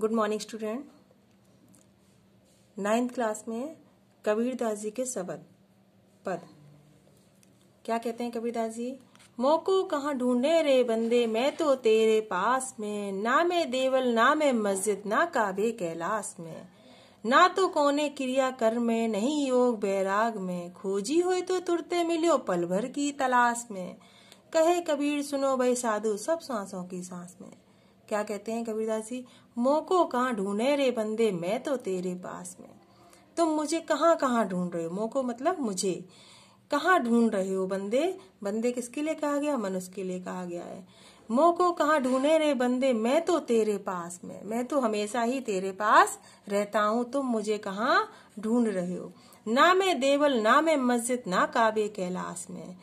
good morning student ninth class में कबीर दास जी के सबद पद क्या कहते हैं कबीरदास जी मोको कहा ढूंढे रे बंदे मैं तो तेरे पास में ना मैं देवल ना मैं मस्जिद ना काबे कैलाश में ना तो कोने क्रिया कर में नहीं योग बैराग में खोजी हो तो तुरते मिलो पल भर की तलाश में कहे कबीर सुनो भाई साधु सब सांसों की सांस में क्या कहते हैं कबीरदास जी मोको कहाँ ढूंढे रे बंदे मैं तो तेरे पास में तुम तो मुझे कहाँ कहाँ ढूंढ रहे हो मोको मतलब मुझे कहाँ ढूंढ रहे हो बंदे बंदे किसके लिए कहा गया मनुष्य के लिए कहा गया है मोको कहा ढूंढे रे बंदे मैं तो तेरे पास में मैं तो हमेशा ही तेरे पास रहता हूँ तुम मुझे कहा ढूंढ रहे हो ना मैं देवल ना मैं मस्जिद ना काबे कैलाश में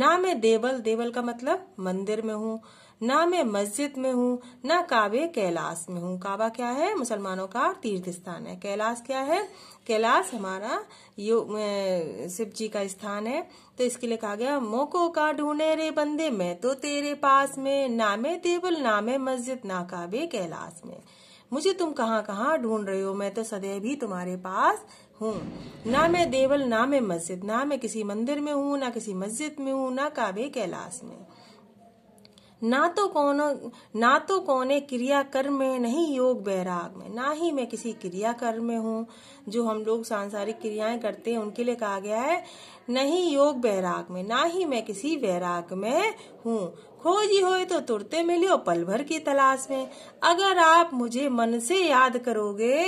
ना मैं देवल देवल का मतलब मंदिर में हूँ ना मैं मस्जिद में हूँ ना काबे कैलाश में हूँ काबा क्या है मुसलमानों का तीर्थ स्थान है कैलाश क्या है कैलाश हमारा यो शिव जी का स्थान है तो इसके लिए कहा गया मोको का ढूंढे रे बंदे मैं तो तेरे पास में ना मैं देवल ना मैं मस्जिद ना काबे कैलाश में मुझे तुम कहाँ कहाँ ढूंढ रहे हो मैं तो सदैव ही तुम्हारे पास हूँ ना मैं देवल ना मैं मस्जिद ना मैं किसी मंदिर में हूँ ना किसी मस्जिद में हूँ ना काबे कैलाश में ना तो कौन ना तो है क्रिया कर्म में नहीं योग बैराग में ना ही मैं किसी क्रिया कर्म में हूँ जो हम लोग सांसारिक क्रियाएं करते हैं उनके लिए कहा गया है नहीं योग बैराग में ना ही मैं किसी वैराग में हूँ खोजी हो तो तुरते मिलियो पल भर की तलाश में अगर आप मुझे मन से याद करोगे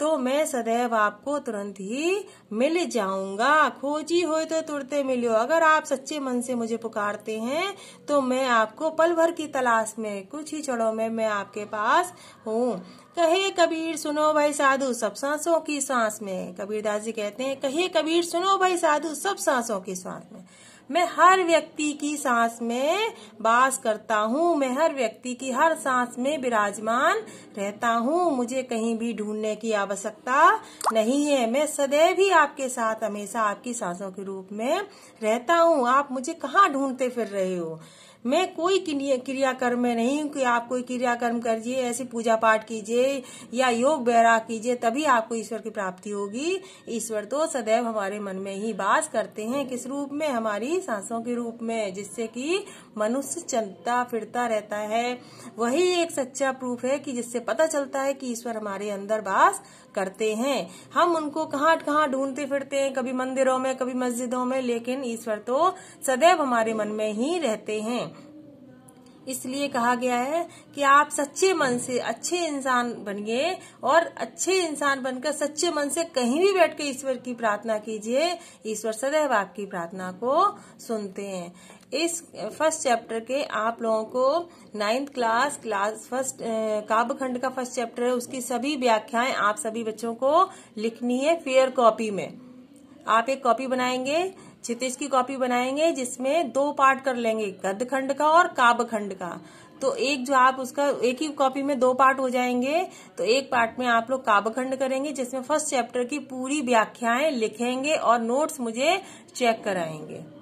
तो मैं सदैव आपको तुरंत ही मिल जाऊंगा खोजी हो तो तुरते मिलियो अगर आप सच्चे मन से मुझे पुकारते हैं तो मैं आपको पल भर की तलाश में कुछ ही क्षणों में मैं आपके पास हूँ कहे कबीर सुनो भाई साधु सब सांसों की सांस में कबीर दास जी कहते हैं कहे कबीर सुनो भाई साधु सब सांसों की सांस में मैं हर व्यक्ति की सांस में बास करता हूँ मैं हर व्यक्ति की हर सांस में विराजमान रहता हूँ मुझे कहीं भी ढूंढने की आवश्यकता नहीं है मैं सदैव ही आपके साथ हमेशा आपकी सांसों के रूप में रहता हूँ आप मुझे कहाँ ढूंढते फिर रहे हो मैं कोई क्रियाकर्म में नहीं हूँ कि आप कोई क्रियाकर्म करिए ऐसी पूजा पाठ कीजिए या योग बैराग कीजिए तभी आपको ईश्वर की प्राप्ति होगी ईश्वर तो सदैव हमारे मन में ही बास करते हैं किस रूप में हमारी सांसों के रूप में जिससे कि मनुष्य चलता फिरता रहता है वही एक सच्चा प्रूफ है कि जिससे पता चलता है कि ईश्वर हमारे अंदर बास करते हैं हम उनको कहाँ कहाँ ढूंढते फिरते हैं कभी मंदिरों में कभी मस्जिदों में लेकिन ईश्वर तो सदैव हमारे मन में ही रहते हैं इसलिए कहा गया है कि आप सच्चे मन से अच्छे इंसान बनिए और अच्छे इंसान बनकर सच्चे मन से कहीं भी बैठ के ईश्वर की प्रार्थना कीजिए ईश्वर सदैव आपकी प्रार्थना को सुनते हैं इस फर्स्ट चैप्टर के आप लोगों को नाइन्थ क्लास क्लास फर्स्ट खंड का फर्स्ट चैप्टर है उसकी सभी व्याख्याएं आप सभी बच्चों को लिखनी है फेयर कॉपी में आप एक कॉपी बनाएंगे क्षितिज की कॉपी बनाएंगे जिसमें दो पार्ट कर लेंगे गद्य खंड का और काव्य खंड का तो एक जो आप उसका एक ही कॉपी में दो पार्ट हो जाएंगे तो एक पार्ट में आप लोग खंड करेंगे जिसमें फर्स्ट चैप्टर की पूरी व्याख्याएं लिखेंगे और नोट्स मुझे चेक कराएंगे